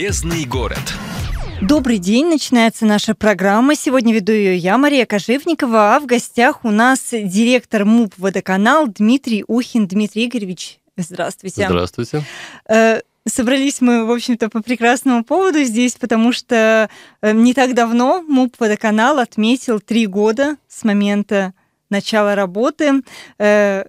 Полезный город. Добрый день, начинается наша программа. Сегодня веду ее я, Мария Кожевникова, а в гостях у нас директор МУП «Водоканал» Дмитрий Ухин. Дмитрий Игоревич, здравствуйте. Здравствуйте. Э, собрались мы, в общем-то, по прекрасному поводу здесь, потому что э, не так давно МУП «Водоканал» отметил три года с момента начала работы. Э,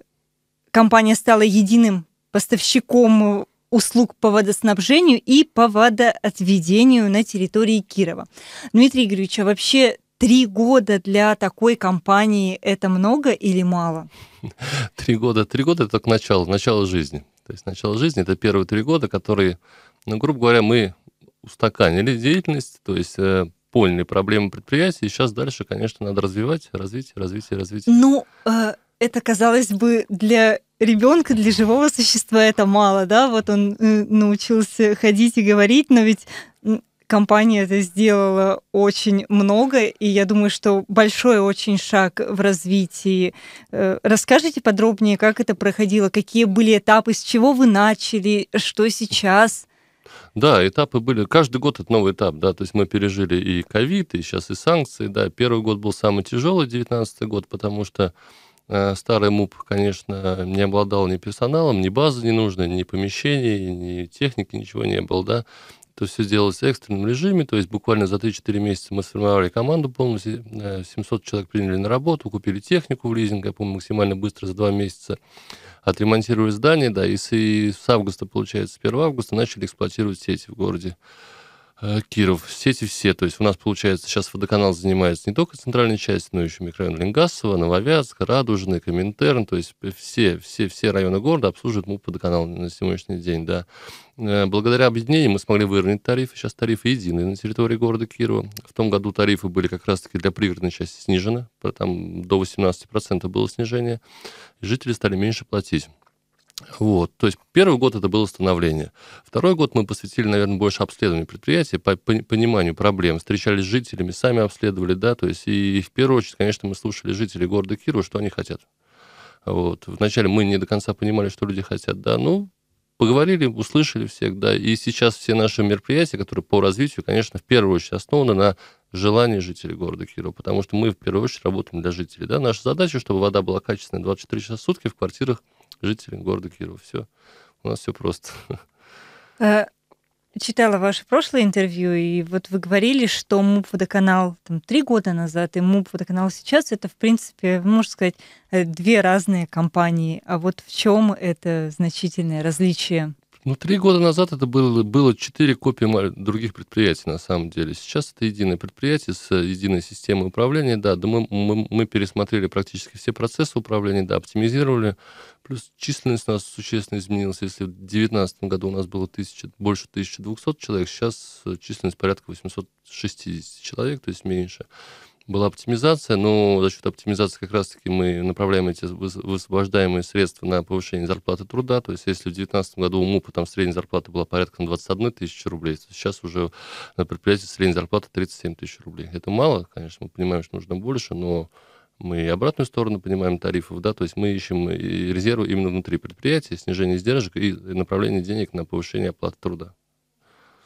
компания стала единым поставщиком услуг по водоснабжению и по водоотведению на территории Кирова. Дмитрий Игоревич, а вообще три года для такой компании это много или мало? Три года. Три года это к начало, начало жизни. То есть начало жизни это первые три года, которые, ну, грубо говоря, мы устаканили деятельность, то есть э, польные проблемы предприятия, и сейчас дальше, конечно, надо развивать, развить, развить, развить. Ну, э, это, казалось бы, для ребенка для живого существа это мало, да, вот он э, научился ходить и говорить, но ведь компания это сделала очень много, и я думаю, что большой очень шаг в развитии. Э, расскажите подробнее, как это проходило, какие были этапы, с чего вы начали, что сейчас? Да, этапы были. Каждый год это новый этап, да, то есть мы пережили и ковид, и сейчас и санкции, да. Первый год был самый тяжелый, девятнадцатый год, потому что Э, старый МУП, конечно, не обладал ни персоналом, ни базы не нужной, ни помещений, ни техники, ничего не было, да. То все делалось в экстренном режиме, то есть буквально за 3-4 месяца мы сформировали команду полностью, 700 э, человек приняли на работу, купили технику в лизинг, я помню, максимально быстро, за 2 месяца отремонтировали здание, да, и с, и с августа, получается, с 1 августа начали эксплуатировать сети в городе. Э, Киров, сети все. То есть у нас, получается, сейчас водоканал занимается не только центральной частью, но еще микрорайон Ленгасова, Нововязк, Радужный, Коминтерн. То есть все, все, все районы города обслуживают МУП водоканал на сегодняшний день, да. Э, благодаря объединению мы смогли выровнять тарифы. Сейчас тарифы едины на территории города Кирова. В том году тарифы были как раз-таки для пригородной части снижены. Там до 18% было снижение. жители стали меньше платить. Вот. То есть первый год это было становление. Второй год мы посвятили, наверное, больше обследованию предприятия, по, пониманию проблем. Встречались с жителями, сами обследовали, да, то есть и, в первую очередь, конечно, мы слушали жителей города Кирова, что они хотят. Вот. Вначале мы не до конца понимали, что люди хотят, да, ну, поговорили, услышали всех, да, и сейчас все наши мероприятия, которые по развитию, конечно, в первую очередь основаны на желании жителей города Кирова, потому что мы в первую очередь работаем для жителей, да, наша задача, чтобы вода была качественной 24 часа в сутки в квартирах жители города Кирова. Все. У нас все просто. Э, читала ваше прошлое интервью, и вот вы говорили, что МУП водоканал там, три года назад и МУП водоканал сейчас, это, в принципе, можно сказать, э, две разные компании. А вот в чем это значительное различие? Ну, три года назад это было, было 4 копии других предприятий, на самом деле. Сейчас это единое предприятие с э, единой системой управления, да, да мы, мы, мы пересмотрели практически все процессы управления, да, оптимизировали, плюс численность у нас существенно изменилась. Если в 2019 году у нас было 1000, больше 1200 человек, сейчас э, численность порядка 860 человек, то есть меньше была оптимизация, но за счет оптимизации как раз-таки мы направляем эти высвобождаемые средства на повышение зарплаты труда. То есть если в 2019 году у МУПа там средняя зарплата была порядка 21 тысячи рублей, то сейчас уже на предприятии средняя зарплата 37 тысяч рублей. Это мало, конечно, мы понимаем, что нужно больше, но мы и обратную сторону понимаем тарифов, да, то есть мы ищем резервы именно внутри предприятия, снижение издержек и направление денег на повышение оплаты труда.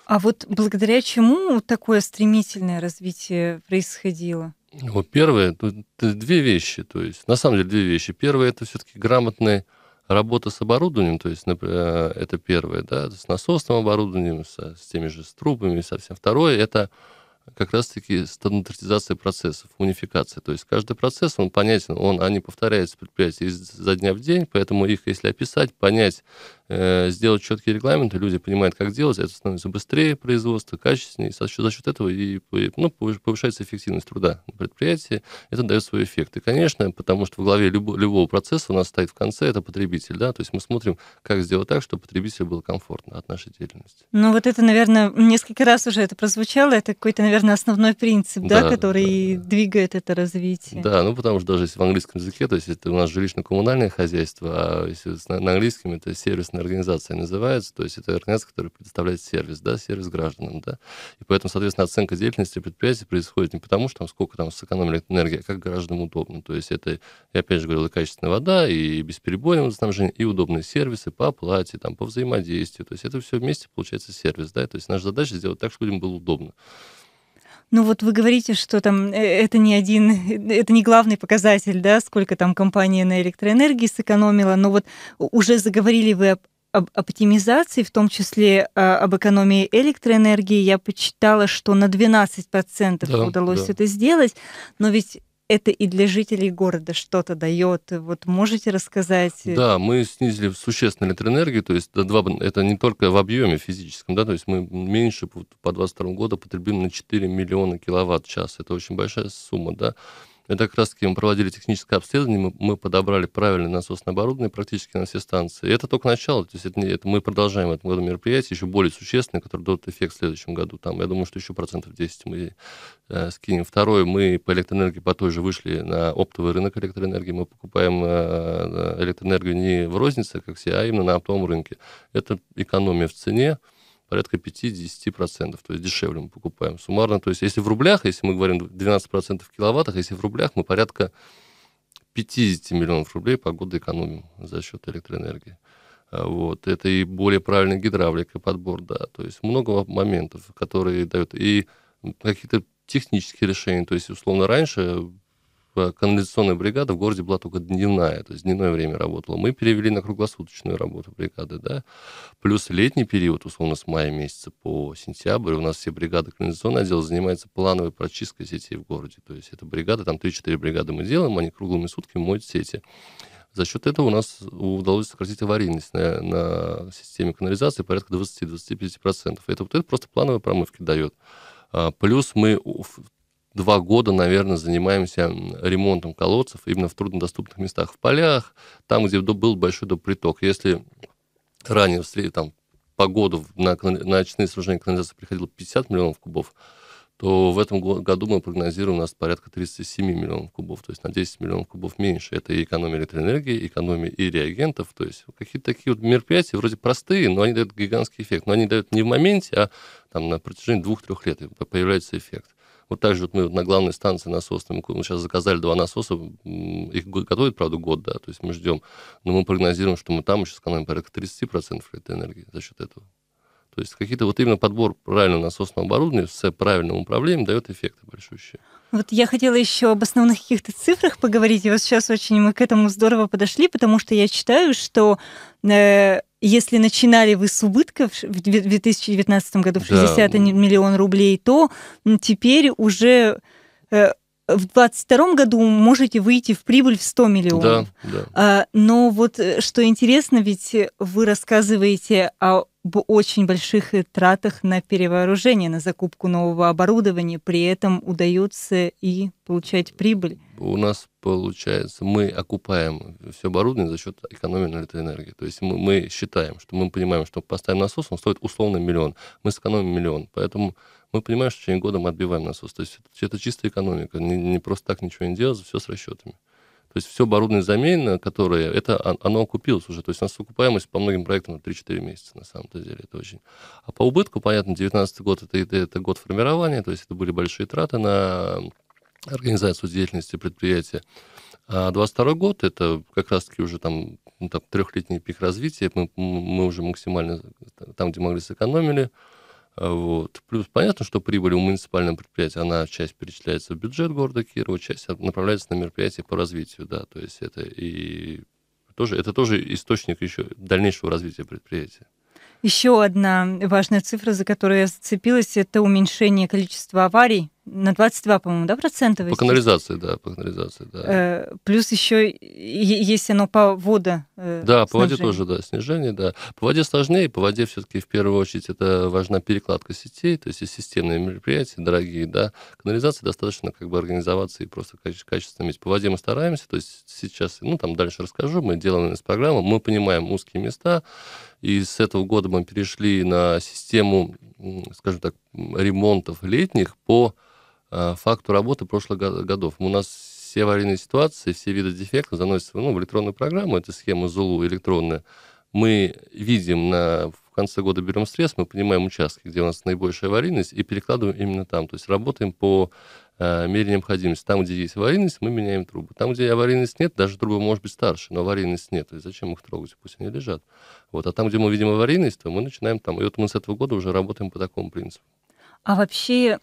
А вот благодаря чему такое стремительное развитие происходило? Ну, первое, тут э, две вещи, то есть, на самом деле, две вещи. Первое, это все-таки грамотная работа с оборудованием, то есть, например, э, это первое, да, с насосным оборудованием, со, с теми же трубами и трубами, совсем. Второе, это как раз-таки стандартизация процессов, унификация. То есть каждый процесс, он понятен, он, они повторяются предприятия изо дня в день, поэтому их, если описать, понять, Э, сделать четкие регламенты, люди понимают, как делать, это становится быстрее производство, качественнее, за счет, за счет этого и, ну, повышается эффективность труда на предприятии, это дает свой эффект. И, конечно, потому что в главе любо, любого процесса у нас стоит в конце, это потребитель, да, то есть мы смотрим, как сделать так, чтобы потребителю было комфортно от нашей деятельности. Ну вот это, наверное, несколько раз уже это прозвучало, это какой-то, наверное, основной принцип, да, да который да, да. двигает это развитие. Да, ну потому что даже если в английском языке, то есть это у нас жилищно-коммунальное хозяйство, а если на английском это сервис общественная организация называется, то есть это организация, которая предоставляет сервис, да, сервис гражданам, да. И поэтому, соответственно, оценка деятельности предприятия происходит не потому, что там сколько там сэкономили энергии, а как гражданам удобно. То есть это, я опять же говорил, и качественная вода, и бесперебойное водоснабжение, и удобные сервисы по оплате, там, по взаимодействию. То есть это все вместе получается сервис, да. То есть наша задача сделать так, чтобы людям было удобно. Ну вот вы говорите, что там э, это не один, э, это не главный показатель, да, сколько там компания на электроэнергии сэкономила, но вот уже заговорили вы об об оптимизации, в том числе а, об экономии электроэнергии. Я почитала, что на 12% да, удалось да. это сделать, но ведь это и для жителей города что-то дает. Вот можете рассказать? Э? Да, мы снизили существенно электроэнергию, то есть два, это не только в объеме физическом, да, то есть мы меньше по 2022 году потребим на 4 миллиона киловатт-час. Это очень большая сумма, да. Это как раз таки мы проводили техническое обследование, мы, мы подобрали правильное насосное оборудование практически на все станции. И это только начало, то есть это, это мы продолжаем в этом году мероприятие, еще более существенное, которое дает эффект в следующем году. Там, я думаю, что еще процентов 10 мы э, скинем. Второе, мы по электроэнергии по той же вышли на оптовый рынок электроэнергии. Мы покупаем э, э электроэнергию не в рознице, как все, а именно на оптовом рынке. Это экономия в цене, порядка 5-10%, то есть дешевле мы покупаем суммарно. То есть если в рублях, если мы говорим 12% в киловаттах, если в рублях, мы порядка 50 миллионов рублей по году экономим за счет электроэнергии. А, вот. Это и более правильная гидравлика, подбор, да. То есть много моментов, которые дают. И какие-то технические решения. То есть, условно, раньше кондиционная бригада в городе была только дневная, то есть дневное время работала. Мы перевели на круглосуточную работу бригады, да. Плюс летний период, условно, с мая месяца по сентябрь, у нас все бригады канализационного отдела занимаются плановой прочисткой сетей в городе. То есть это бригада, там 3-4 бригады мы делаем, они круглыми сутками моют сети. За счет этого у нас удалось сократить аварийность на, на системе канализации порядка 20-25%. Это вот это просто плановые промывки дает. А, плюс мы два года, наверное, занимаемся ремонтом колодцев именно в труднодоступных местах, в полях, там, где был большой доприток. Если ранее в среде там, погоду на, на очные сооружения канализации приходило 50 миллионов кубов, то в этом году мы прогнозируем у нас порядка 37 миллионов кубов, то есть на 10 миллионов кубов меньше. Это и экономия электроэнергии, экономия и реагентов, то есть какие-то такие вот мероприятия вроде простые, но они дают гигантский эффект. Но они дают не в моменте, а там на протяжении двух-трех лет появляется эффект. Вот также вот мы вот на главной станции насосной, мы сейчас заказали два насоса, их готовят, правда, год, да, то есть мы ждем, но мы прогнозируем, что мы там еще сэкономим порядка 30% энергии за счет этого. То есть какие-то вот именно подбор правильного насосного оборудования с правильным управлением дает эффекты большущие. Вот я хотела еще об основных каких-то цифрах поговорить, и вот сейчас очень мы к этому здорово подошли, потому что я считаю, что э, если начинали вы с убытков в 2019 году в 60 да. миллион рублей, то теперь уже э, в 2022 году можете выйти в прибыль в 100 миллионов. Да, да. А, но вот э, что интересно, ведь вы рассказываете о очень больших тратах на перевооружение, на закупку нового оборудования, при этом удается и получать прибыль. У нас получается, мы окупаем все оборудование за счет экономии на электроэнергии. То есть мы, мы считаем, что мы понимаем, что поставим насос, он стоит условно миллион, мы сэкономим миллион. Поэтому мы понимаем, что в течение года мы отбиваем насос. То есть это, это чисто экономика, не, не просто так ничего не делать, все с расчетами. То есть все оборудование заменено, которое, это, оно окупилось уже. То есть у нас окупаемость по многим проектам 3-4 месяца, на самом-то деле. Это очень... А по убытку, понятно, 19 год это, это, это год формирования, то есть это были большие траты на организацию деятельности предприятия. А 22 год это как раз-таки уже там, ну, там трехлетний пик развития. Мы, мы уже максимально там, где могли, сэкономили. Вот. Плюс понятно, что прибыль у муниципального предприятия, она часть перечисляется в бюджет города Кирова, часть направляется на мероприятия по развитию, да, то есть это и тоже, это тоже источник еще дальнейшего развития предприятия. Еще одна важная цифра, за которую я зацепилась, это уменьшение количества аварий на 22, по-моему, да, процента? По канализации, да, по канализации, да. Э, плюс еще есть оно по вода Э, да, по воде тоже, да, снижение, да. По воде сложнее, по воде все-таки в первую очередь это важна перекладка сетей, то есть и системные мероприятия дорогие, да. Канализация достаточно как бы организоваться и просто каче- качественно иметь. По воде мы стараемся, то есть сейчас, ну там дальше расскажу, мы делаем из программу, мы понимаем узкие места, и с этого года мы перешли на систему, скажем так, ремонтов летних по а, факту работы прошлых годов. У нас все аварийные ситуации, все виды дефектов заносятся ну, в электронную программу, это схема ЗУЛУ электронная. Мы видим на, в конце года берем стресс, мы понимаем участки, где у нас наибольшая аварийность, и перекладываем именно там. То есть работаем по э, мере необходимости. Там, где есть аварийность, мы меняем трубу. Там, где аварийность нет, даже труба может быть старше, но аварийность нет. То есть зачем их трогать? Пусть они лежат. Вот. А там, где мы видим аварийность, то мы начинаем там. И вот мы с этого года уже работаем по такому принципу. А вообще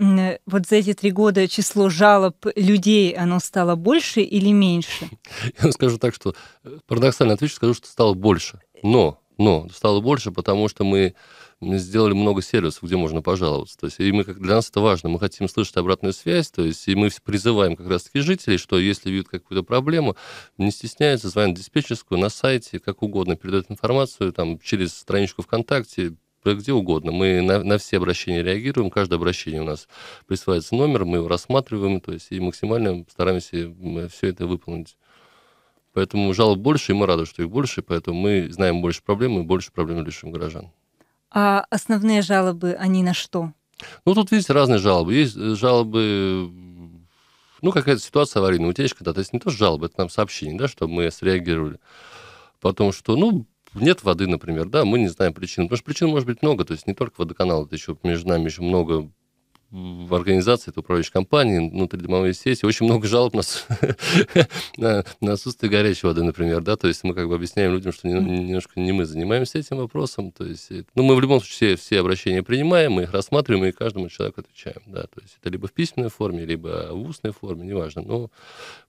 вот за эти три года число жалоб людей, оно стало больше или меньше? Я скажу так, что э, парадоксально отвечу, скажу, что стало больше. Но, но стало больше, потому что мы сделали много сервисов, где можно пожаловаться. То есть, и мы, как для нас это важно, мы хотим слышать обратную связь, то есть, и мы призываем как раз-таки жителей, что если видят какую-то проблему, не стесняются, звонят в диспетчерскую, на сайте, как угодно, передают информацию, там, через страничку ВКонтакте, где угодно. Мы на, на все обращения реагируем, каждое обращение у нас присылается номер, мы его рассматриваем, то есть и максимально стараемся все это выполнить. Поэтому жалоб больше, и мы рады, что их больше, поэтому мы знаем больше проблем и больше проблем решим горожан. А основные жалобы, они на что? Ну, тут, видите, разные жалобы. Есть э, жалобы ну, какая-то ситуация аварийная, утечка, да, то есть не то, что жалобы, это нам сообщение, да, чтобы мы среагировали. Потом, что, ну, нет воды, например, да, мы не знаем причин, потому что причин может быть много, то есть не только водоканал, это еще между нами еще много в организации, это управляющей компании, внутридомовые сети, очень много жалоб на, на отсутствие горячей воды, например, да, то есть мы как бы объясняем людям, что не, немножко не мы занимаемся этим вопросом, то есть, э, ну, мы в любом случае все, все обращения принимаем, мы их рассматриваем и каждому человеку отвечаем, да, то есть это либо в письменной форме, либо в устной форме, неважно, но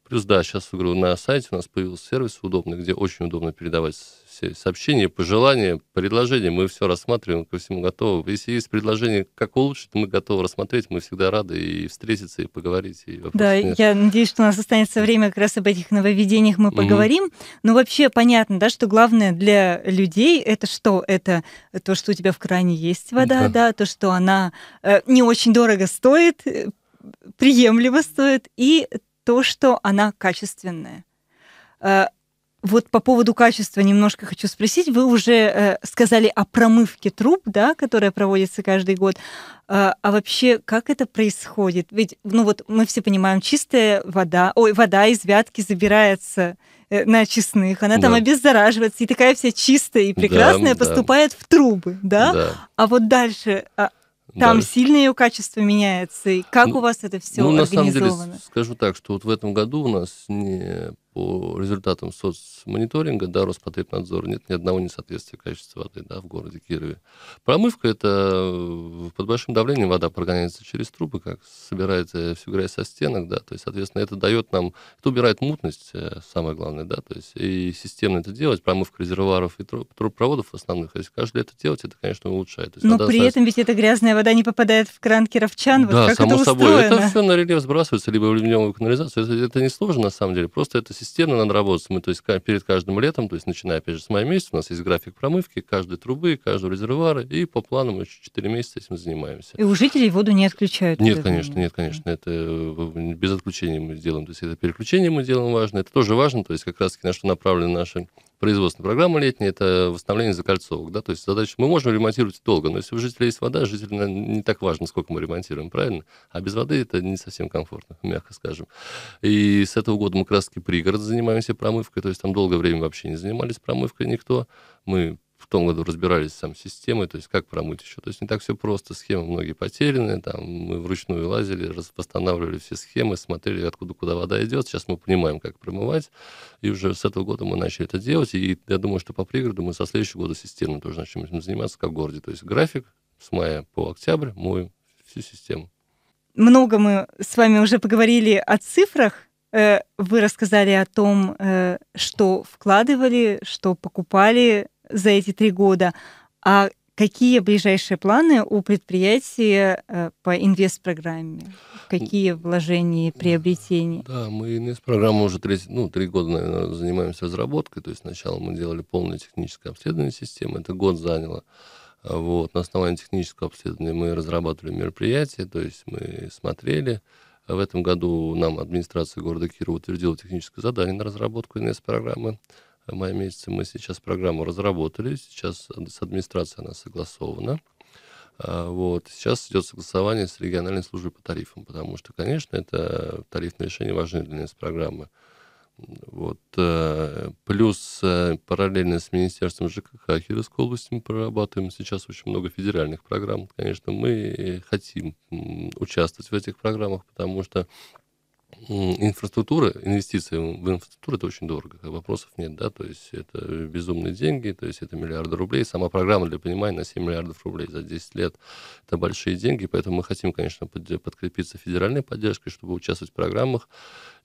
плюс, да, сейчас, говорю, на сайте у нас появился сервис удобный, где очень удобно передавать все сообщения, пожелания, предложения. Мы все рассматриваем, ко всему готовы. Если есть предложение, как улучшить, мы готовы рассмотреть. Мы всегда рады и встретиться, и поговорить. И да, нет. я надеюсь, что у нас останется время как раз об этих нововведениях мы поговорим. Mm-hmm. Ну, Но вообще понятно, да, что главное для людей это что? Это то, что у тебя в кране есть вода, да, да то, что она э, не очень дорого стоит, э, приемлемо стоит, и то, что она качественная э, вот по поводу качества немножко хочу спросить. Вы уже э, сказали о промывке труб, да, которая проводится каждый год. А, а вообще, как это происходит? Ведь, ну вот мы все понимаем, чистая вода, ой, вода из вятки забирается э, на очистных, она да. там обеззараживается, и такая вся чистая и прекрасная да, поступает да. в трубы, да? да? А вот дальше, а, там дальше. сильно ее качество меняется, и как ну, у вас это все ну, организовано? На самом деле, скажу так, что вот в этом году у нас не по результатам соцмониторинга, да, роспотребнадзор нет ни одного несоответствия качества воды, да, в городе Кирове. Промывка – это э, под большим давлением вода прогоняется через трубы, как собирается всю грязь со стенок, да, то есть, соответственно, это дает нам, это убирает мутность, э, самое главное, да, то есть, и системно это делать, промывка резервуаров и трубопроводов основных, а если каждый это делать, это, конечно, улучшает. Есть, Но при остается... этом ведь эта грязная вода не попадает в кран кировчан, да, вот как само это собой, устроено? это все на рельеф сбрасывается, либо в ливневую канализацию, это, это не сложно, на самом деле, просто это системно надо работать. Мы, то есть, перед каждым летом, то есть, начиная, опять же, с мая месяца, у нас есть график промывки каждой трубы, каждого резервуара, и по плану мы 4 месяца этим занимаемся. И у жителей воду не отключают? Нет, конечно, нет, конечно. Это э, без отключения мы делаем. То есть, это переключение мы делаем важно. Это тоже важно, то есть, как раз-таки на что направлены наши производственная программа летняя, это восстановление закольцовок, да, то есть задача, мы можем ремонтировать долго, но если у жителя есть вода, жителю не так важно, сколько мы ремонтируем, правильно? А без воды это не совсем комфортно, мягко скажем. И с этого года мы как пригород занимаемся промывкой, то есть там долгое время вообще не занимались промывкой никто, мы в том году разбирались сам системой, то есть как промыть еще. То есть не так все просто, схемы многие потеряны, там мы вручную лазили, восстанавливали все схемы, смотрели, откуда куда вода идет. Сейчас мы понимаем, как промывать, и уже с этого года мы начали это делать, и я думаю, что по пригороду мы со следующего года системно тоже начнем этим заниматься, как в городе. То есть график с мая по октябрь моем всю систему. Много мы с вами уже поговорили о цифрах, э, вы рассказали о том, э, что вкладывали, что покупали, за эти три года. А какие ближайшие планы у предприятия э, по инвест-программе? Какие вложения приобретения? Да, мы инвест-программу уже три, ну, три года, наверное, занимаемся разработкой. То есть сначала мы делали полное техническое обследование системы. Это год заняло. Вот. На основании технического обследования мы разрабатывали мероприятия, то есть мы смотрели. В этом году нам администрация города Кирова утвердила техническое задание на разработку НС-программы мая месяца мы сейчас программу разработали, сейчас с администрацией она согласована. А, вот. Сейчас идет согласование с региональной службой по тарифам, потому что, конечно, это тарифные решения важны для нас программы. Вот. Э, плюс э, параллельно с Министерством ЖКХ Кировской области мы прорабатываем сейчас очень много федеральных программ. Конечно, мы э, хотим участвовать в этих программах, потому что инфраструктура, инвестиции в инфраструктуру это очень дорого, вопросов нет, да, то есть это безумные деньги, то есть это миллиарды рублей, сама программа для понимания на 7 миллиардов рублей за 10 лет, это большие деньги, поэтому мы хотим, конечно, подкрепиться федеральной поддержкой, чтобы участвовать в программах,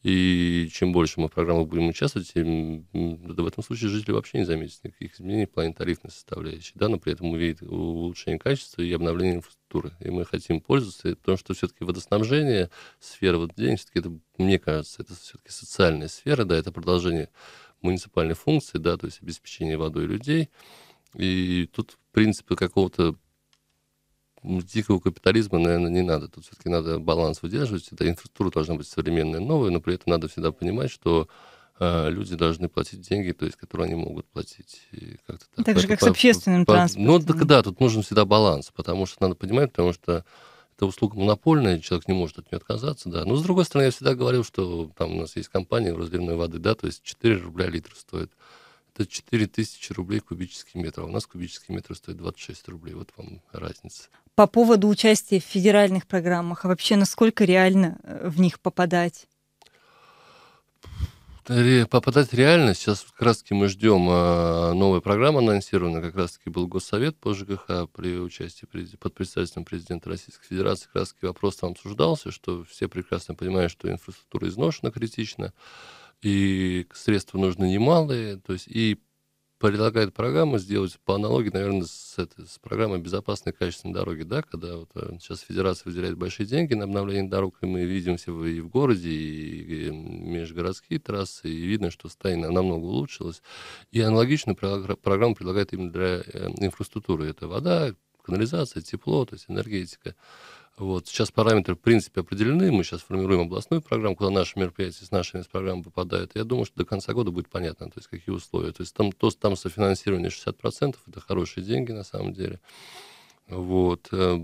и чем больше мы в программах будем участвовать, тем в этом случае жители вообще не заметят никаких изменений в плане тарифной составляющей. Да, но при этом увидят улучшение качества и обновление инфраструктуры. И мы хотим пользоваться, потому что все-таки водоснабжение, сфера вот денег, все-таки это, мне кажется, это все-таки социальная сфера, да, это продолжение муниципальной функции, да, то есть обеспечение водой людей. И тут принципы какого-то дикого капитализма, наверное, не надо. Тут все-таки надо баланс удерживать. Эта инфраструктура должна быть современная, новая, но при этом надо всегда понимать, что э, люди должны платить деньги, то есть, которые они могут платить. И как так. так же, как по, с общественным по, транспортом. Ну, так, да, тут нужен всегда баланс, потому что надо понимать, потому что это услуга монопольная, человек не может от нее отказаться, да. Но, с другой стороны, я всегда говорил, что там у нас есть компания разливной воды, да, то есть 4 рубля литр стоит это 4000 рублей кубический метр. А у нас кубический метр стоит 26 рублей. Вот вам разница. По поводу участия в федеральных программах, а вообще насколько реально э, в них попадать? попадать реально. Сейчас как раз-таки мы ждем э, новой программы, анонсированной Как раз-таки был Госсовет по ЖКХ при участии под председательством президента Российской Федерации. Как раз-таки вопрос там обсуждался, что все прекрасно понимают, что инфраструктура изношена критично и средства нужны немалые, то есть и предлагает программу сделать по аналогии, наверное, с, этой с программой безопасной качественной дороги, да, когда вот э, сейчас Федерация выделяет большие деньги на обновление дорог, и мы видим все и в городе, и, и межгородские трассы, и видно, что состояние намного улучшилось. И аналогично программа предлагает именно для э, инфраструктуры. Это вода, канализация, тепло, то есть энергетика. Вот. Сейчас параметры, в принципе, определены. Мы сейчас формируем областную программу, куда наши мероприятия с нашими программами попадают. Я думаю, что до конца года будет понятно, то есть какие условия. То есть там, то, там софинансирование 60%, это хорошие деньги на самом деле. Вот. Э,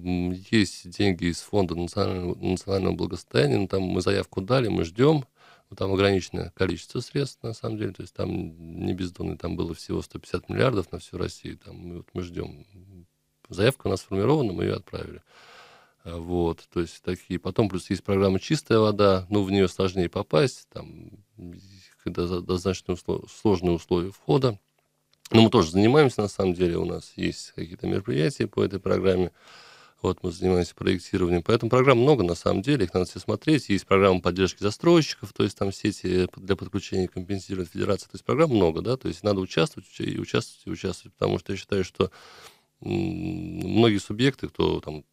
есть деньги из фонда национального, национального благосостояния, но там мы заявку дали, мы ждем. Там ограниченное количество средств, на самом деле. То есть там не бездонный, там было всего 150 миллиардов на всю Россию. Там, вот мы ждем. Заявка у нас сформирована, мы ее отправили. Вот, то есть такие. Потом плюс есть программа «Чистая вода», ну в нее сложнее попасть, там когда достаточно сложные условия входа. Но мы тоже занимаемся, на самом деле, у нас есть какие-то мероприятия по этой программе. Вот мы занимаемся проектированием. Поэтому программ много, на самом деле, их надо все смотреть. Есть программа поддержки застройщиков, то есть там сети э, для подключения компенсирует федерация. То есть программ много, да, то есть надо участвовать и участвовать и участвовать, потому что я считаю, что многие субъекты, кто там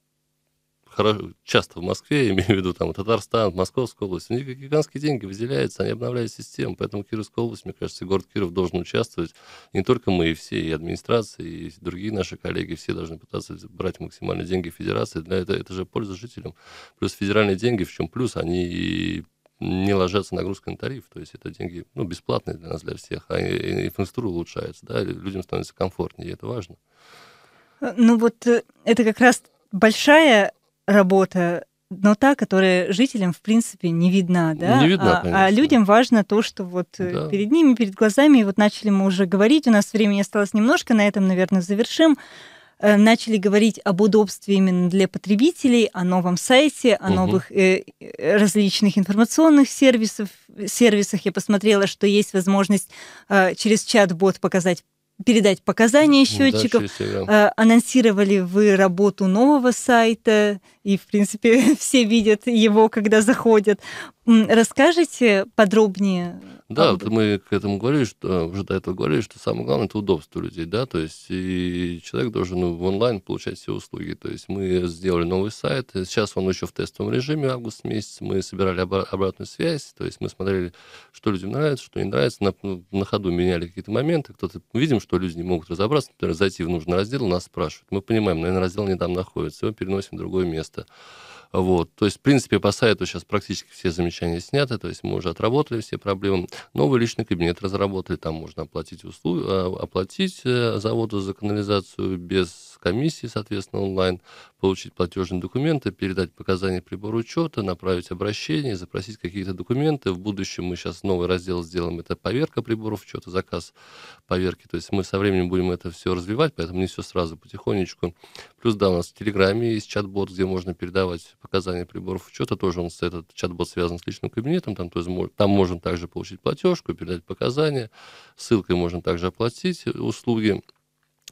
часто в Москве, имею в виду там Татарстан, Московская область, у них гигантские деньги выделяются, они обновляют систему, поэтому Кировская область, мне кажется, город Киров должен участвовать, не только мы, и все, и администрации и другие наши коллеги, все должны пытаться брать максимальные деньги федерации, для этого это же польза жителям, плюс федеральные деньги, в чем плюс, они не ложатся нагрузка на тариф. То есть это деньги ну, бесплатные для нас, для всех. А инфраструктура улучшается, да, людям становится комфортнее, и это важно. Ну вот э, это как раз большая работа, но та, которая жителям, в принципе, не видна, ну, да? Не видна, а, а людям важно то, что вот э, да. перед ними, перед глазами, и вот начали мы уже говорить, у нас времени осталось немножко, на этом, наверное, завершим. Э, начали говорить об удобстве именно для потребителей, о новом сайте, о угу. новых э, э, различных информационных сервисов, сервисах. Я посмотрела, что есть возможность э, через чат-бот показать передать показания счетчиков. Да, а, анонсировали вы работу нового сайта, и, в принципе, все видят его, когда заходят. Расскажите подробнее да, вот мы к этому говорили, что а, уже до этого говорили, что самое главное это удобство людей, да, то есть и человек должен ну, в онлайн получать все услуги. То есть мы сделали новый сайт, сейчас он еще в тестовом режиме август месяц, мы собирали обра- обратную связь, то есть мы смотрели, что людям нравится, что не нравится, на, ну, на ходу меняли какие-то моменты, кто-то видим, что люди не могут разобраться, например, зайти в нужный раздел, нас спрашивают, мы понимаем, наверное, раздел не там находится, его переносим в другое место. Вот. То есть, в принципе, по сайту сейчас практически все замечания сняты, то есть мы уже отработали все проблемы. Новый личный кабинет разработали, там можно оплатить, услуги, э, оплатить э, заводу за канализацию без комиссии, соответственно, онлайн, получить платежные документы, передать показания прибора учета, направить обращение, запросить какие-то документы. В будущем мы сейчас новый раздел сделаем, это поверка приборов учета, заказ поверки. То есть мы со временем будем это все развивать, поэтому не все сразу, потихонечку. Плюс, да, у нас в Телеграме есть чат-бот, где можно передавать показания приборов учета, тоже он, этот чат-бот связан с личным кабинетом, там, то есть, там можно также получить платежку, передать показания, ссылкой можно также оплатить услуги.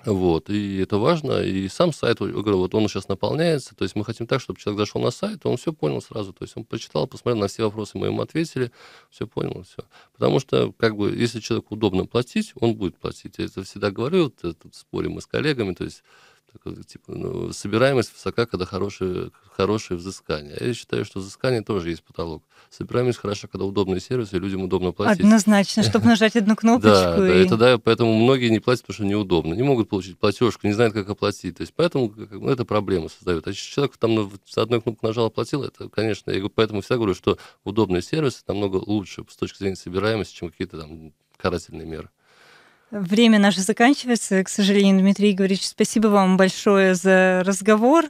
Вот, и это важно, и сам сайт, вот он сейчас наполняется, то есть мы хотим так, чтобы человек зашел на сайт, он все понял сразу, то есть он прочитал, посмотрел на все вопросы, мы ему ответили, все понял, все. Потому что, как бы, если человеку удобно платить, он будет платить, я это всегда говорю, вот э, тут спорим мы с коллегами, то есть типа, ну, собираемость высока, когда хорошие, хорошие взыскания. Я считаю, что взыскание тоже есть потолок. Собираемость хороша, когда удобный сервис и людям удобно платить. Однозначно, чтобы нажать одну кнопочку. Да, да, это да, поэтому многие не платят, потому что неудобно. Не могут получить платежку, не знают, как оплатить. То есть поэтому ну, это проблема создает. А человек там ну, с одной кнопкой нажал, оплатил, это, конечно, я поэтому всегда говорю, что удобные сервисы намного лучше с точки зрения собираемости, чем какие-то там карательные меры. Время наше заканчивается, к сожалению, Дмитрий Игоревич. Спасибо вам большое за разговор.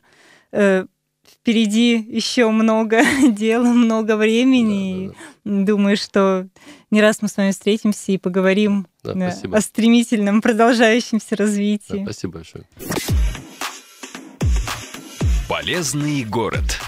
Э, впереди еще много дел, много времени. Да, да, да. Думаю, что не раз мы с вами встретимся и поговорим да, о стремительном продолжающемся развитии. Да, спасибо большое. Полезный город.